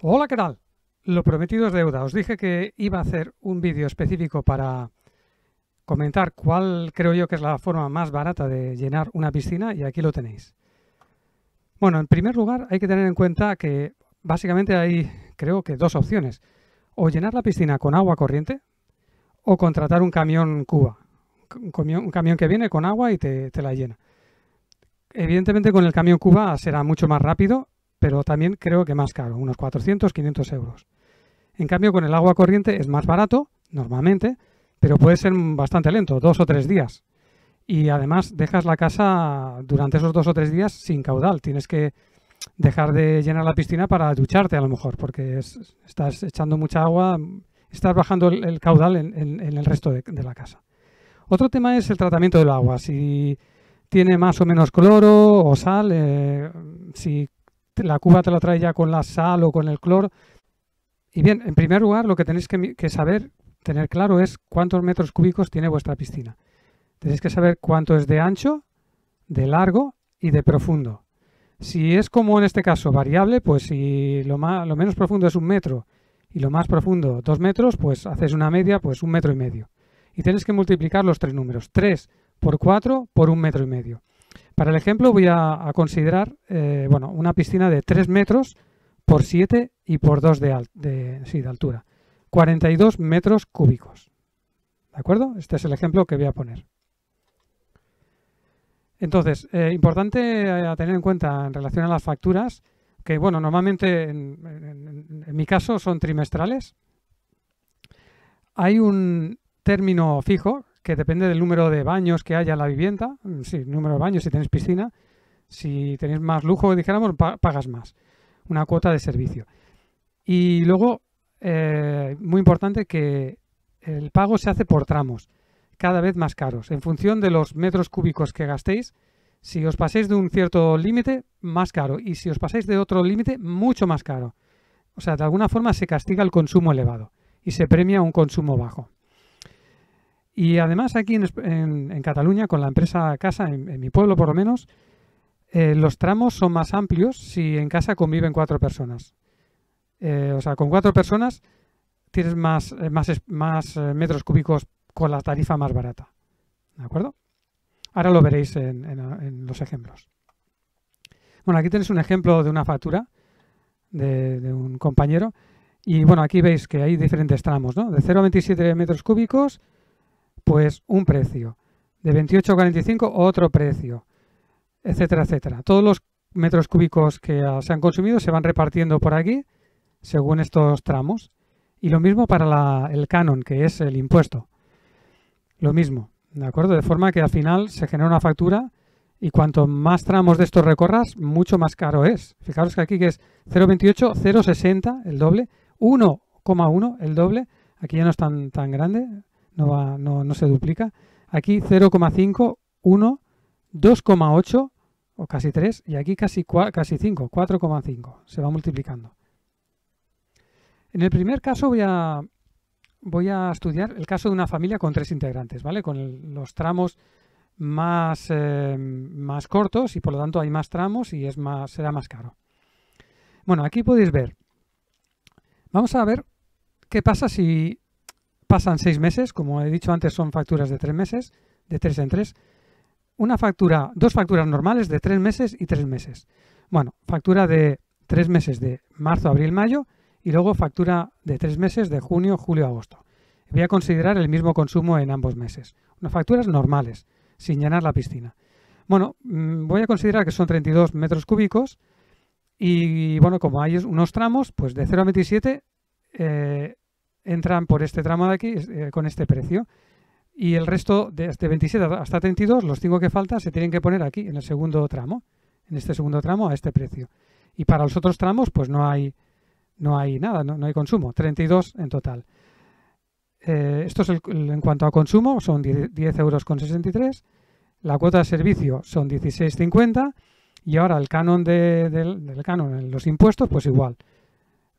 Hola, ¿qué tal? Lo prometido es deuda. Os dije que iba a hacer un vídeo específico para comentar cuál creo yo que es la forma más barata de llenar una piscina y aquí lo tenéis. Bueno, en primer lugar hay que tener en cuenta que básicamente hay creo que dos opciones. O llenar la piscina con agua corriente o contratar un camión cuba. Un camión, que viene con agua y te, te la llena. Evidentemente con el camión cuba será mucho más rápido pero también creo que más caro, unos 400, 500 euros. En cambio, con el agua corriente es más barato, normalmente, pero puede ser bastante lento, dos o tres días. Y además dejas la casa durante esos dos o tres días sin caudal. Tienes que dejar de llenar la piscina para ducharte a lo mejor, porque estás echando mucha agua, estás bajando el, caudal en, el resto de, la casa. Otro tema es el tratamiento del agua. Si tiene más o menos cloro o sal, eh, si la cuba te la trae ya con la sal o con el cloro. Y bien, en primer lugar, lo que tenéis que, saber, tener claro, es cuántos metros cúbicos tiene vuestra piscina. Tenéis que saber cuánto es de ancho, de largo y de profundo. Si es como en este caso variable, pues si lo, menos profundo es un metro y lo más profundo dos metros, pues haces una media, pues un metro y medio. Y tenéis que multiplicar los tres números, 3 por 4 por un metro y medio. Para el ejemplo voy a, considerar eh, bueno, una piscina de 3 metros por 7 y por 2 de, de, altura. 42 metros cúbicos. ¿De acuerdo? Este es el ejemplo que voy a poner. Entonces, eh, importante eh, tener en cuenta en relación a las facturas, que bueno, normalmente en mi caso son trimestrales. Hay un término fijo que depende del número de baños que haya en la vivienda, mm, sí, número de baños, si tenéis piscina, si tenéis más lujo, dijéramos, pagas más, una cuota de servicio. Y luego, eh, muy importante, que el pago se hace por tramos, cada vez más caros, en función de los metros cúbicos que gastéis. Si os pasáis de un cierto límite, más caro. Y si os pasáis de otro límite, mucho más caro. O sea, de alguna forma se castiga el consumo elevado y se premia un consumo bajo. Y además aquí en, Cataluña, con la empresa Casa, en, mi pueblo por lo menos, eh, los tramos son más amplios si en casa conviven cuatro personas. Eh, o sea, con cuatro personas tienes más, eh, más, metros cúbicos con la tarifa más barata. ¿De acuerdo? Ahora lo veréis en, los ejemplos. Bueno, aquí tenéis un ejemplo de una factura de, un compañero. Y bueno, aquí veis que hay diferentes tramos, ¿no? De 27 metros cúbicos pues un precio. De 45 otro precio, etcétera, etcétera. Todos los metros cúbicos que ah, se han consumido se van repartiendo por aquí según estos tramos. Y lo mismo para el canon, que es el impuesto. Lo mismo, ¿de acuerdo? De forma que al final se genera una factura y cuanto más tramos de estos recorras, mucho más caro es. Fijaros que aquí que es 0,28, 0,60, el doble, 1,1, el doble. Aquí ya no es tan, tan grande, no, se duplica. Aquí 0,5, 1, 2,8 o casi 3 y aquí casi, casi 5, 4,5. Se va multiplicando. En el primer caso voy a, voy a estudiar el caso de una familia con tres integrantes, ¿vale? Con los tramos más, eh, más cortos y por lo tanto hay más tramos y es más, será más caro. Bueno, aquí podéis ver. Vamos a ver qué pasa si pasan seis meses, como he dicho antes, son facturas de tres meses, de tres en tres. Una factura, dos facturas normales de tres meses y tres meses. Bueno, factura de tres meses de marzo, abril, mayo y luego factura de tres meses de junio, julio, agosto. Voy a considerar el mismo consumo en ambos meses. Unas facturas normales, sin llenar la piscina. Bueno, mm, voy a considerar que son 32 metros cúbicos y bueno, como hay unos tramos, pues de 0 a 27 entran por este tramo de aquí eh, con este precio. Y el resto, de, este 27 hasta 32, los 5 que faltan se tienen que poner aquí, en el segundo tramo, en este segundo tramo a este precio. Y para los otros tramos, pues no hay, no hay nada, no, hay consumo, 32 en total. Eh, esto es en cuanto a consumo, son 10, euros con 63. La cuota de servicio son 16,50 y ahora el canon de, del, del, canon, los impuestos, pues igual.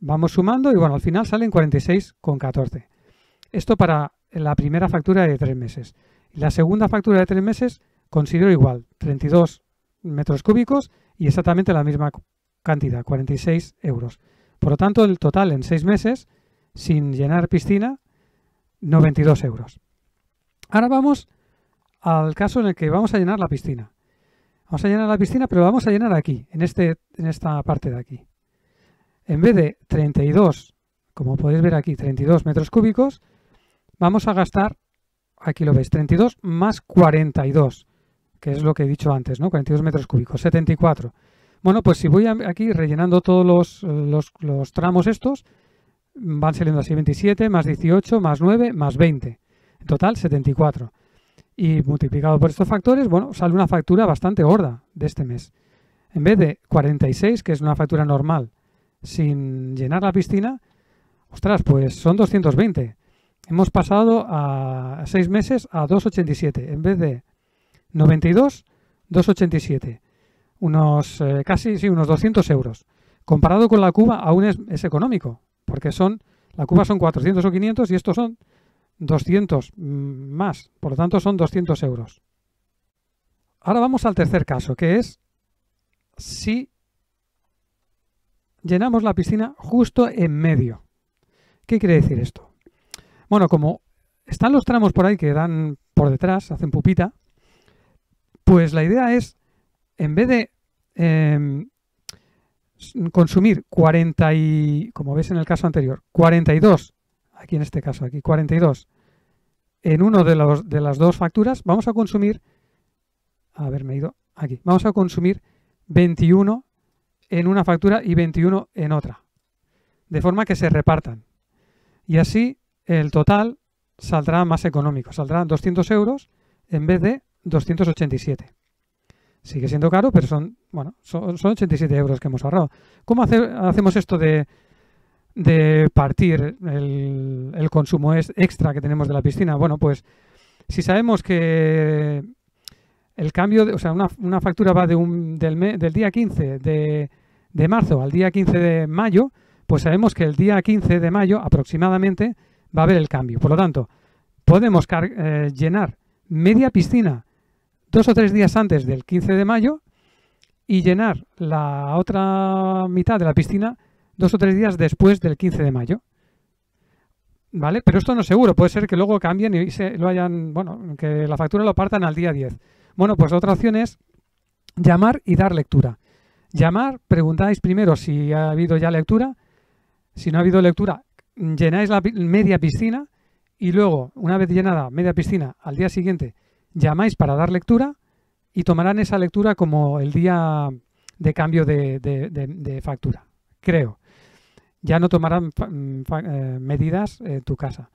Vamos sumando y bueno, al final salen 46,14. Esto para la primera factura de tres meses. La segunda factura de tres meses considero igual, 32 metros cúbicos y exactamente la misma cantidad, 46 euros. Por lo tanto, el total en seis meses, sin llenar piscina, 92 euros. Ahora vamos al caso en el que vamos a llenar la piscina. Vamos a llenar la piscina, pero vamos a llenar aquí, en, este, en esta parte de aquí en vez de 32, como podéis ver aquí, 32 metros cúbicos, vamos a gastar, aquí lo veis, 32 más 42, que es lo que he dicho antes, ¿no? 42 metros cúbicos, 74. Bueno, pues si voy aquí rellenando todos los, los tramos estos, van saliendo así 27, más 18, más 9, más 20. En total, 74. Y multiplicado por estos factores, bueno, sale una factura bastante gorda de este mes. En vez de 46, que es una factura normal, sin llenar la piscina, ostras, pues son 220. Hemos pasado a 6 meses a 2,87. En vez de 92, 2,87. Unos eh, casi, sí, unos 200 euros. Comparado con la Cuba, aún es, es, económico, porque son, la Cuba son 400 o 500 y estos son 200 mm, más. Por lo tanto, son 200 euros. Ahora vamos al tercer caso, que es si llenamos la piscina justo en medio. ¿Qué quiere decir esto? Bueno, como están los tramos por ahí que dan por detrás, hacen pupita, pues la idea es, en vez de em, consumir 40 y, como ves en el caso anterior, 42, aquí en este caso, aquí 42, en uno de, de las dos facturas, vamos a consumir, a ver, me he ido aquí, vamos a consumir 21 en una factura y 21 en otra, de forma que se repartan. Y así el total saldrá más económico, saldrán 200 euros en vez de 287. Sigue siendo caro, pero son, bueno, son, 87 euros que hemos ahorrado. ¿Cómo hacemos esto de, de partir el, el consumo extra que tenemos de la piscina? Bueno, pues si sabemos que el cambio, de, o sea, una, factura va de del, día 15 de, marzo al día 15 de mayo, pues sabemos que el día 15 de mayo aproximadamente va a haber el cambio. Por lo tanto, podemos eh, llenar media piscina dos o tres días antes del 15 de mayo y llenar la otra mitad de la piscina dos o tres días después del 15 de mayo. ¿Vale? Pero esto no es seguro. Puede ser que luego cambien y se lo hayan, bueno, que la factura lo partan al día 10. Bueno, pues otra opción es llamar y dar lectura. Llamar, preguntáis primero si ha habido ya lectura. Si no ha habido lectura, llenáis la media piscina y luego, una vez llenada media piscina, al día siguiente llamáis para dar lectura y tomarán esa lectura como el día de cambio de, factura, creo. Ya no tomarán mm, eh, medidas en tu casa.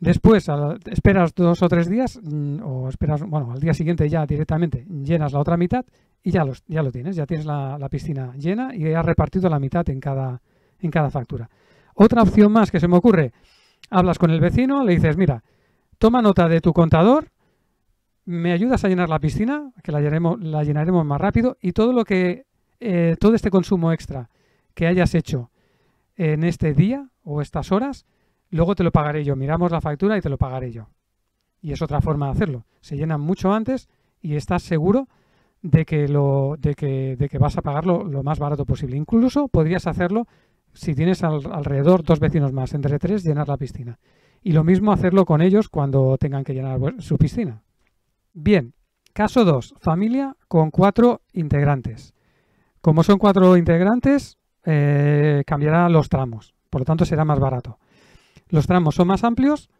Después esperas dos o tres días, mm, o esperas, bueno, al día siguiente ya directamente llenas la otra mitad y ya, los, ya lo tienes, ya tienes la, piscina llena y has repartido la mitad en cada, en cada factura. Otra opción más que se me ocurre, hablas con el vecino, le dices, mira, toma nota de tu contador, me ayudas a llenar la piscina, que la llenaremos, la llenaremos más rápido, y todo lo que eh, todo este consumo extra que hayas hecho en este día o estas horas, luego te lo pagaré yo, miramos la factura y te lo pagaré yo. Y es otra forma de hacerlo. Se llenan mucho antes y estás seguro de que, lo, de que, vas a pagarlo lo más barato posible. Incluso podrías hacerlo si tienes alrededor dos vecinos más, entre tres, llenar la piscina. Y lo mismo hacerlo con ellos cuando tengan que llenar su piscina. Bien, caso 2, familia con cuatro integrantes. Como son cuatro integrantes, eh, cambiará los tramos, por lo tanto será más barato. Los tramos son más amplios,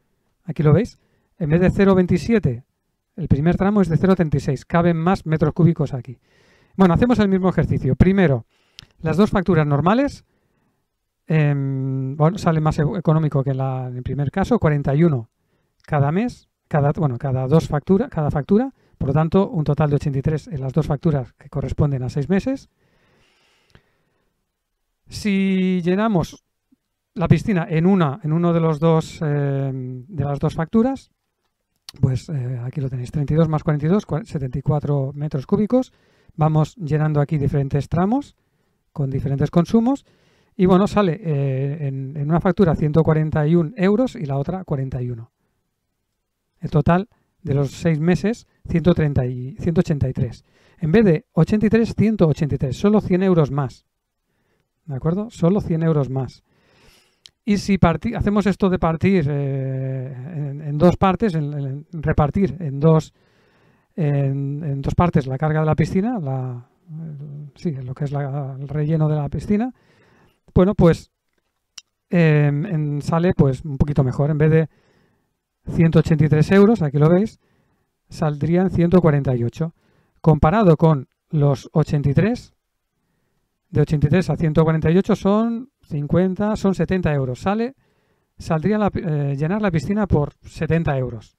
aquí lo veis, en vez de 0,27, el primer tramo es de 0,36, caben más metros cúbicos aquí. Bueno, hacemos el mismo ejercicio. Primero, las dos facturas normales, em, bueno, sale más económico que en el primer caso, 41 cada mes, cada, bueno, cada dos facturas cada factura, por lo tanto, un total de 83 en las dos facturas que corresponden a seis meses. Si llenamos la piscina en una, en uno de los dos eh, de las dos facturas, pues eh, aquí lo tenéis, 32 más 42, 74 metros cúbicos. Vamos llenando aquí diferentes tramos con diferentes consumos. Y bueno, sale eh, en, una factura 141 euros y la otra 41. El total de los seis meses, 130 183. En vez de 83, 183, solo 100 euros más. ¿De acuerdo? Solo 100 euros más. Y si hacemos esto de partir eh, en, dos partes, en, repartir en dos, en dos, partes la carga de la piscina, la, lo que es el relleno de la piscina, bueno, pues em, sale pues un poquito mejor. En vez de 183 euros, aquí lo veis, saldrían 148. Comparado con los 83, de 83 a 148 son 50, son 70 euros. Sale, saldría eh, llenar la piscina por 70 euros.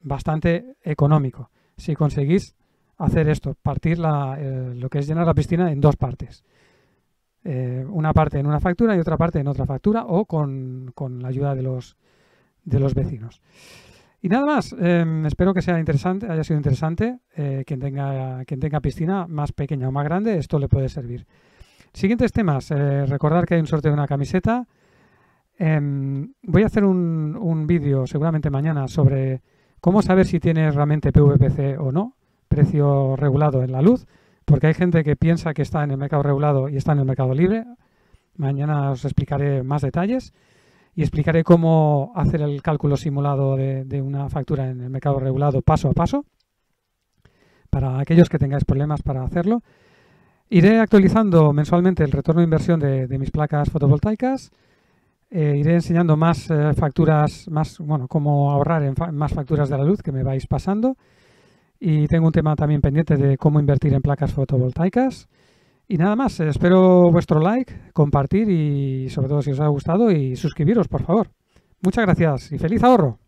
Bastante económico. Si conseguís hacer esto, partir la, eh, lo que es llenar la piscina en dos partes. Eh, una parte en una factura y otra parte en otra factura o con, la ayuda de los, de los vecinos. Y nada más, em, espero que sea interesante, haya sido interesante. quien, tenga, quien tenga piscina más pequeña o más grande, esto le puede servir. Siguientes temas. Eh, recordar que hay un sorteo de una camiseta. Em, voy a hacer un, vídeo seguramente mañana sobre cómo saber si tiene realmente PVPC o no, precio regulado en la luz, porque hay gente que piensa que está en el mercado regulado y está en el mercado libre. Mañana os explicaré más detalles y explicaré cómo hacer el cálculo simulado de una factura en el mercado regulado paso a paso para aquellos que tengáis problemas para hacerlo. Iré actualizando mensualmente el retorno de inversión de, mis placas fotovoltaicas. Eh, iré enseñando más eh, facturas, más bueno, cómo ahorrar en más facturas de la luz que me vais pasando. Y tengo un tema también pendiente de cómo invertir en placas fotovoltaicas. Y nada más, espero vuestro like, compartir y sobre todo si os ha gustado y suscribiros, por favor. Muchas gracias y feliz ahorro.